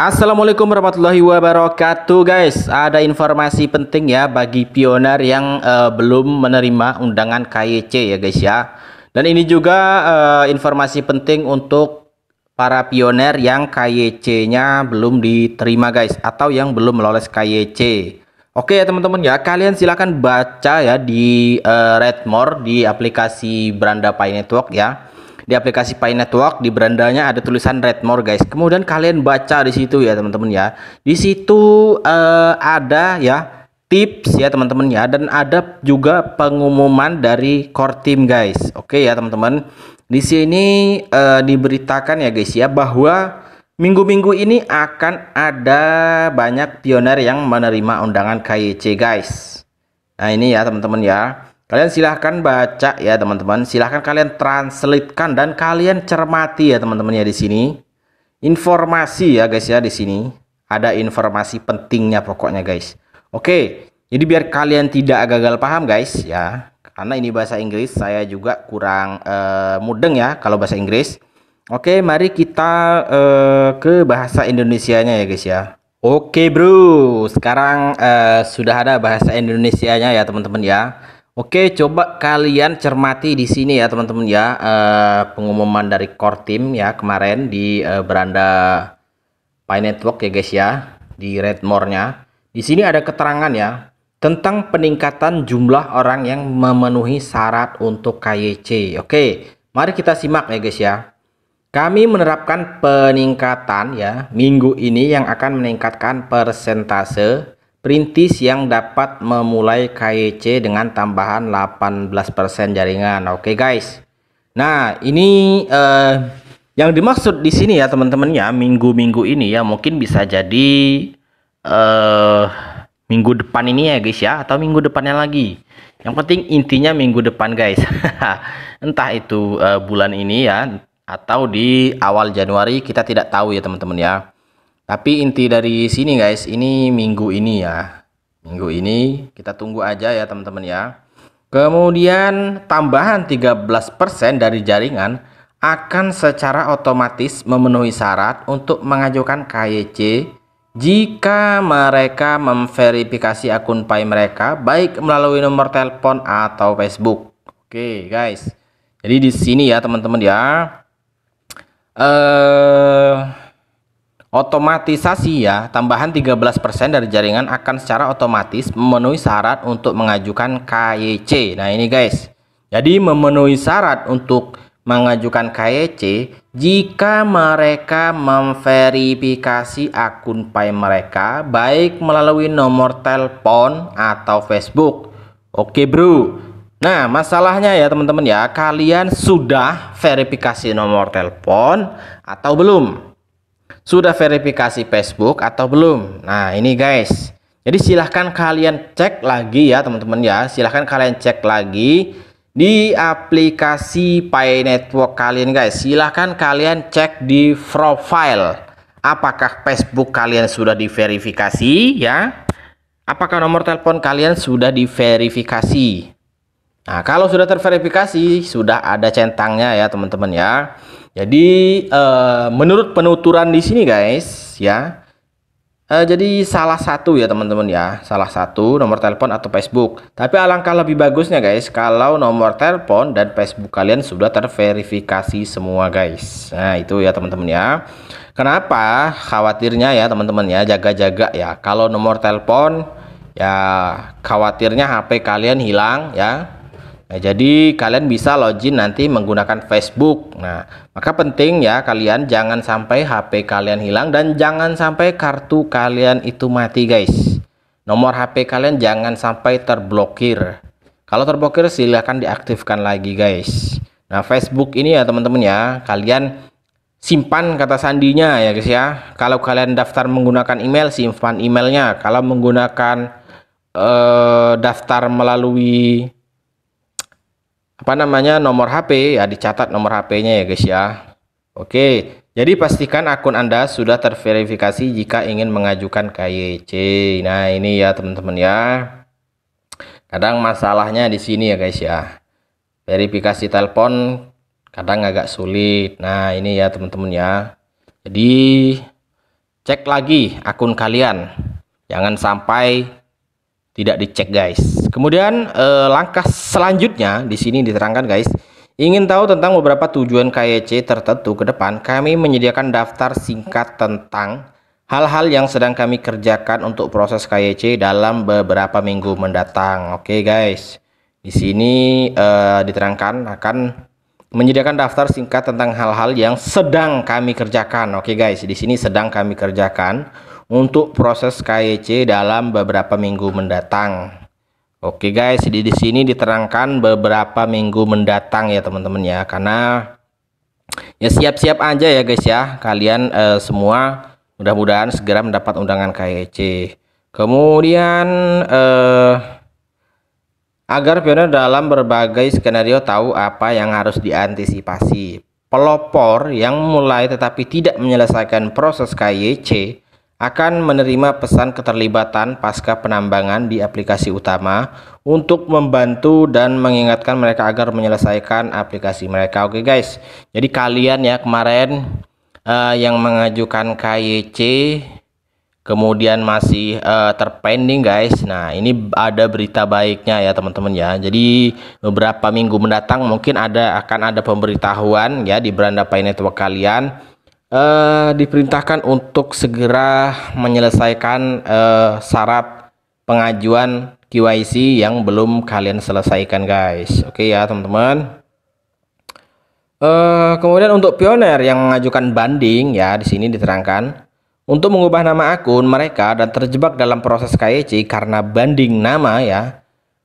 Assalamualaikum warahmatullahi wabarakatuh guys Ada informasi penting ya bagi pioner yang uh, belum menerima undangan KYC ya guys ya Dan ini juga uh, informasi penting untuk para pioner yang KYC nya belum diterima guys Atau yang belum melolos KYC Oke ya teman-teman ya kalian silahkan baca ya di uh, Redmore di aplikasi Beranda Pi Network ya di aplikasi Pi Network di berandanya ada tulisan Redmore guys. Kemudian kalian baca di situ ya teman-teman ya. Di situ uh, ada ya tips ya teman-teman ya dan ada juga pengumuman dari core team guys. Oke ya teman-teman. Di sini uh, diberitakan ya guys ya bahwa minggu-minggu ini akan ada banyak pioner yang menerima undangan KYC guys. Nah ini ya teman-teman ya. Kalian silahkan baca ya teman-teman. Silahkan kalian translatekan dan kalian cermati ya teman-teman ya di sini. Informasi ya guys ya di sini. Ada informasi pentingnya pokoknya guys. Oke, jadi biar kalian tidak gagal paham guys ya. Karena ini bahasa Inggris saya juga kurang uh, mudeng ya kalau bahasa Inggris. Oke, mari kita uh, ke bahasa indonesia nya ya guys ya. Oke bro, sekarang uh, sudah ada bahasa indonesia nya ya teman-teman ya. Oke, coba kalian cermati di sini ya teman-teman ya Eh, pengumuman dari core team ya kemarin di eh, beranda Pi Network ya guys ya di Redmore-nya. Di sini ada keterangan ya tentang peningkatan jumlah orang yang memenuhi syarat untuk KYC. Oke, mari kita simak ya guys ya. Kami menerapkan peningkatan ya minggu ini yang akan meningkatkan persentase Perintis yang dapat memulai KYC e dengan tambahan 18% jaringan. Oke okay guys. Nah, ini eh, yang dimaksud di sini ya teman-teman ya minggu-minggu ini ya mungkin bisa jadi eh minggu depan ini ya guys ya atau minggu depannya lagi. Yang penting intinya minggu depan guys. Entah itu eh, bulan ini ya atau di awal Januari kita tidak tahu ya teman-teman ya. Tapi inti dari sini guys, ini minggu ini ya. Minggu ini kita tunggu aja ya teman-teman ya. Kemudian tambahan 13% dari jaringan akan secara otomatis memenuhi syarat untuk mengajukan KYC jika mereka memverifikasi akun Pay mereka baik melalui nomor telepon atau Facebook. Oke, guys. Jadi di sini ya teman-teman ya. Eh uh, Otomatisasi ya, tambahan 13% dari jaringan akan secara otomatis memenuhi syarat untuk mengajukan KYC. Nah, ini guys. Jadi memenuhi syarat untuk mengajukan KYC jika mereka memverifikasi akun Pay mereka baik melalui nomor telepon atau Facebook. Oke, Bro. Nah, masalahnya ya teman-teman ya, kalian sudah verifikasi nomor telepon atau belum? sudah verifikasi Facebook atau belum. Nah, ini guys. Jadi silahkan kalian cek lagi ya teman-teman ya. Silahkan kalian cek lagi di aplikasi Pay Network kalian guys. Silahkan kalian cek di profile. Apakah Facebook kalian sudah diverifikasi ya? Apakah nomor telepon kalian sudah diverifikasi? Nah, kalau sudah terverifikasi, sudah ada centangnya ya teman-teman ya. Jadi uh, menurut penuturan di sini guys ya. Uh, jadi salah satu ya teman-teman ya, salah satu nomor telepon atau Facebook. Tapi alangkah lebih bagusnya guys kalau nomor telepon dan Facebook kalian sudah terverifikasi semua guys. Nah, itu ya teman-teman ya. Kenapa khawatirnya ya teman-teman ya, jaga-jaga ya. Kalau nomor telepon ya khawatirnya HP kalian hilang ya Nah, jadi kalian bisa login nanti menggunakan Facebook. Nah, maka penting ya kalian jangan sampai HP kalian hilang dan jangan sampai kartu kalian itu mati, guys. Nomor HP kalian jangan sampai terblokir. Kalau terblokir silahkan diaktifkan lagi, guys. Nah, Facebook ini ya teman-teman ya, kalian simpan kata sandinya ya, guys ya. Kalau kalian daftar menggunakan email, simpan emailnya. Kalau menggunakan eh, daftar melalui apa namanya nomor HP ya dicatat nomor HP-nya ya guys ya. Oke, jadi pastikan akun Anda sudah terverifikasi jika ingin mengajukan KYC. Nah, ini ya teman-teman ya. Kadang masalahnya di sini ya guys ya. Verifikasi telepon kadang agak sulit. Nah, ini ya teman-teman ya. Jadi cek lagi akun kalian. Jangan sampai tidak dicek guys. Kemudian eh, langkah selanjutnya di sini diterangkan guys. Ingin tahu tentang beberapa tujuan KYC tertentu ke depan, kami menyediakan daftar singkat tentang hal-hal yang sedang kami kerjakan untuk proses KYC dalam beberapa minggu mendatang. Oke okay, guys. Di sini eh, diterangkan akan menyediakan daftar singkat tentang hal-hal yang sedang kami kerjakan. Oke okay guys, di sini sedang kami kerjakan untuk proses KYC e dalam beberapa minggu mendatang. Oke guys, di, di sini diterangkan beberapa minggu mendatang ya teman-teman ya, karena ya siap-siap aja ya guys ya, kalian eh, semua mudah-mudahan segera mendapat undangan KYC. E Kemudian eh, agar pioner dalam berbagai skenario tahu apa yang harus diantisipasi. Pelopor yang mulai tetapi tidak menyelesaikan proses KYC e akan menerima pesan keterlibatan pasca penambangan di aplikasi utama untuk membantu dan mengingatkan mereka agar menyelesaikan aplikasi mereka. Oke okay guys, jadi kalian ya kemarin uh, yang mengajukan KYC kemudian masih uh, terpending guys. Nah ini ada berita baiknya ya teman-teman ya. Jadi beberapa minggu mendatang mungkin ada akan ada pemberitahuan ya di beranda Pay Network kalian uh, diperintahkan untuk segera menyelesaikan uh, eh, syarat pengajuan KYC yang belum kalian selesaikan guys oke okay ya teman-teman uh, kemudian untuk pioner yang mengajukan banding ya di sini diterangkan untuk mengubah nama akun mereka dan terjebak dalam proses KYC karena banding nama ya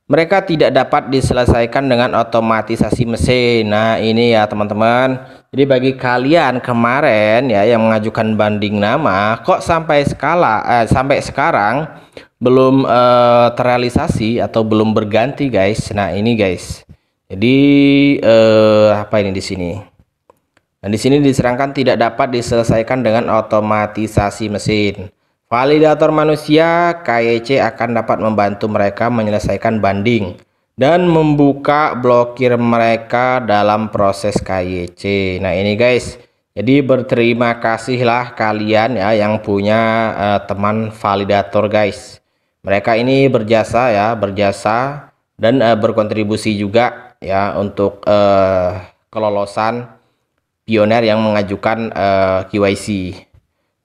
mereka tidak dapat diselesaikan dengan otomatisasi mesin. Nah, ini ya teman-teman. Jadi bagi kalian kemarin ya yang mengajukan banding nama, kok sampai skala eh, sampai sekarang belum eh, terrealisasi atau belum berganti, guys. Nah, ini guys. Jadi eh, apa ini di sini? Nah, di sini diserangkan tidak dapat diselesaikan dengan otomatisasi mesin. Validator manusia KYC e akan dapat membantu mereka menyelesaikan banding dan membuka blokir mereka dalam proses KYC. E nah, ini guys. Jadi berterima kasihlah kalian ya yang punya uh, teman validator guys. Mereka ini berjasa ya, berjasa dan uh, berkontribusi juga ya untuk uh, kelolosan pioner yang mengajukan uh, KYC.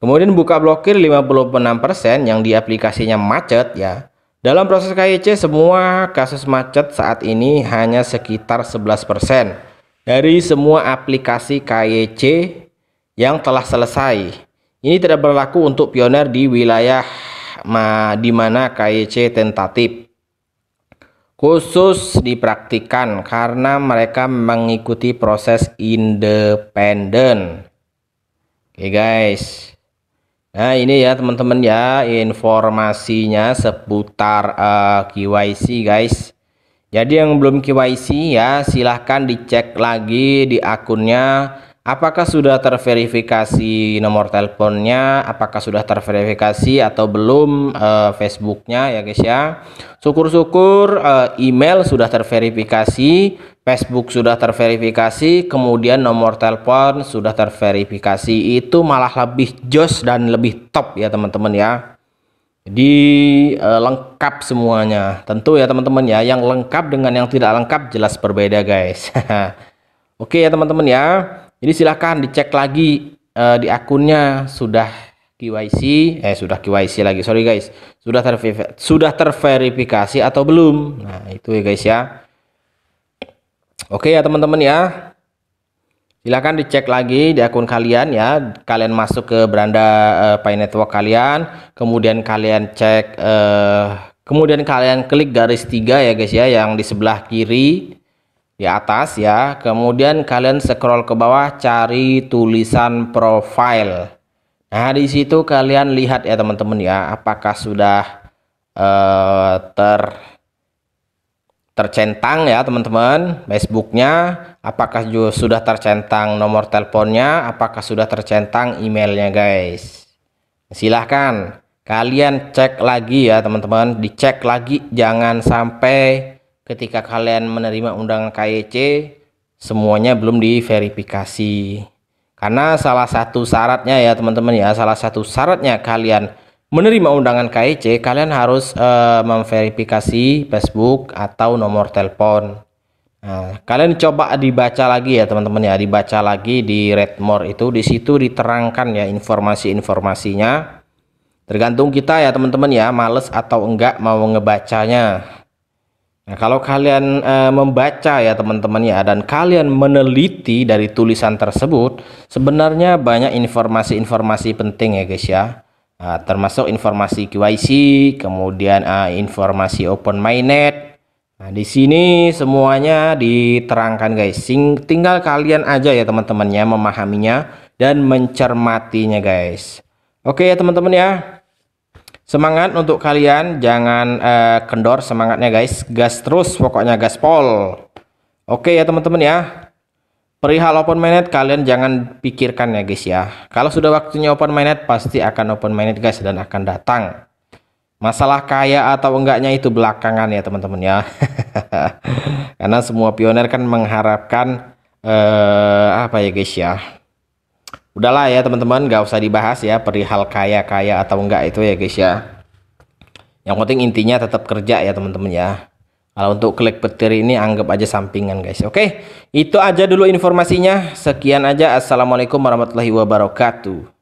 Kemudian buka blokir 56% yang di aplikasinya macet ya. Dalam proses KYC semua kasus macet saat ini hanya sekitar 11% dari semua aplikasi KYC yang telah selesai. Ini tidak berlaku untuk pioner di wilayah di mana KYC tentatif khusus dipraktikan karena mereka mengikuti proses independen. Oke okay guys. Nah ini ya teman-teman ya informasinya seputar uh, eh, KYC guys Jadi yang belum KYC ya silahkan dicek lagi di akunnya apakah sudah terverifikasi nomor teleponnya, apakah sudah terverifikasi atau belum uh, Facebooknya ya guys ya. Syukur-syukur uh, email sudah terverifikasi, Facebook sudah terverifikasi, kemudian nomor telepon sudah terverifikasi. Itu malah lebih jos dan lebih top ya teman-teman ya. Jadi eh, lengkap semuanya. Tentu ya teman-teman ya, yang lengkap dengan yang tidak lengkap jelas berbeda guys. Oke ya teman-teman ya. Jadi silahkan dicek lagi uh, di akunnya sudah KYC, eh sudah KYC lagi, sorry guys, sudah terverifikasi, sudah terverifikasi atau belum? Nah itu ya guys ya. Oke ya teman-teman ya, silahkan dicek lagi di akun kalian ya kalian masuk ke beranda uh, eh, Pay Network kalian kemudian kalian cek uh, kemudian kalian klik garis tiga ya guys ya yang di sebelah kiri di atas ya. Kemudian kalian scroll ke bawah cari tulisan profile. Nah, di situ kalian lihat ya teman-teman ya, apakah sudah uh, ter tercentang ya teman-teman Facebooknya apakah juga sudah tercentang nomor teleponnya apakah sudah tercentang emailnya guys silahkan kalian cek lagi ya teman-teman dicek lagi jangan sampai ketika kalian menerima undangan KYC e semuanya belum diverifikasi karena salah satu syaratnya ya teman-teman ya salah satu syaratnya kalian menerima undangan KYC e kalian harus uh, memverifikasi Facebook atau nomor telepon nah, kalian coba dibaca lagi ya teman-teman ya dibaca lagi di Redmore itu di situ diterangkan ya informasi-informasinya tergantung kita ya teman-teman ya males atau enggak mau ngebacanya Nah, kalau kalian e, membaca ya teman-teman ya dan kalian meneliti dari tulisan tersebut, sebenarnya banyak informasi-informasi penting ya guys ya. Nah, termasuk informasi KYC, kemudian ah, informasi open mainnet. Nah, di sini semuanya diterangkan guys. Sing tinggal kalian aja ya teman-temannya memahaminya dan mencermatinya guys. Oke ya teman-teman ya. Semangat untuk kalian, jangan uh, kendor semangatnya guys. Gas terus pokoknya gaspol. Oke ya teman-teman ya. Perihal open minded kalian jangan pikirkan ya guys ya. Kalau sudah waktunya open minded pasti akan open minded guys dan akan datang. Masalah kaya atau enggaknya itu belakangan ya teman-teman ya. Karena semua pioner kan mengharapkan uh, apa ya guys ya udahlah ya teman-teman gak usah dibahas ya perihal kaya kaya atau enggak itu ya guys ya yang penting intinya tetap kerja ya teman-teman ya kalau untuk klik petir ini anggap aja sampingan guys oke itu aja dulu informasinya sekian aja assalamualaikum warahmatullahi wabarakatuh